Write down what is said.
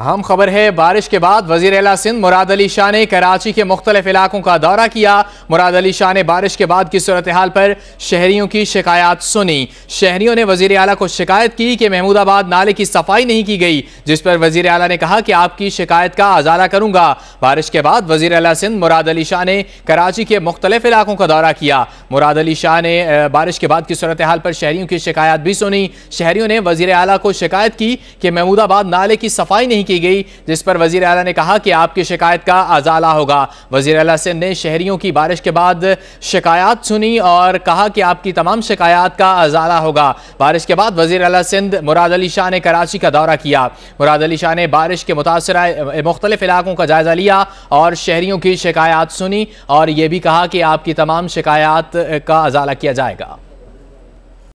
अहम खबर है बारिश के बाद वजीर अला सिंध मुराद अली शाह ने कराची के मुख्तलिफ इलाकों का दौरा किया मुराद अली शाह ने बारिश के बाद की सूरत हाल पर शहरीों की शिकायत सुनी शहरीों ने वजीर अला को शिकायत की कि महमूदाबाद नाले की सफाई नहीं की गई जिस पर वजीर अला ने कहा कि आपकी शिकायत का अजाला करूंगा बारिश के बाद वजीर अला सिंध मुराद अली शाह ने कराची के मुख्तलिफ इलाकों का दौरा किया मुराद अली शाह ने बारिश के बाद की सूरत हाल पर शहरीों की शिकायत भी सुनी शहरीों ने वजीर अला को शिकायत की कि महमूदाबाद नाले की सफाई नहीं नहीं की गई जिस पर वजीर अला ने कहा कि आपकी शिकायत का अजाला होगा वजीर अला सिंध ने शहरीों की बारिश के बाद शिकायत सुनी और कहा कि आपकी तमाम शिकायत का अजाला होगा बारिश के बाद वजीर अला सिंध मुराद अली शाह ने कराची का दौरा किया मुराद अली शाह ने बारिश के मुतासर मुख्तलिफ इलाकों का जायजा लिया और शहरीों की शिकायत सुनी और यह भी कहा कि आपकी तमाम शिकायत का अजाला किया जाएगा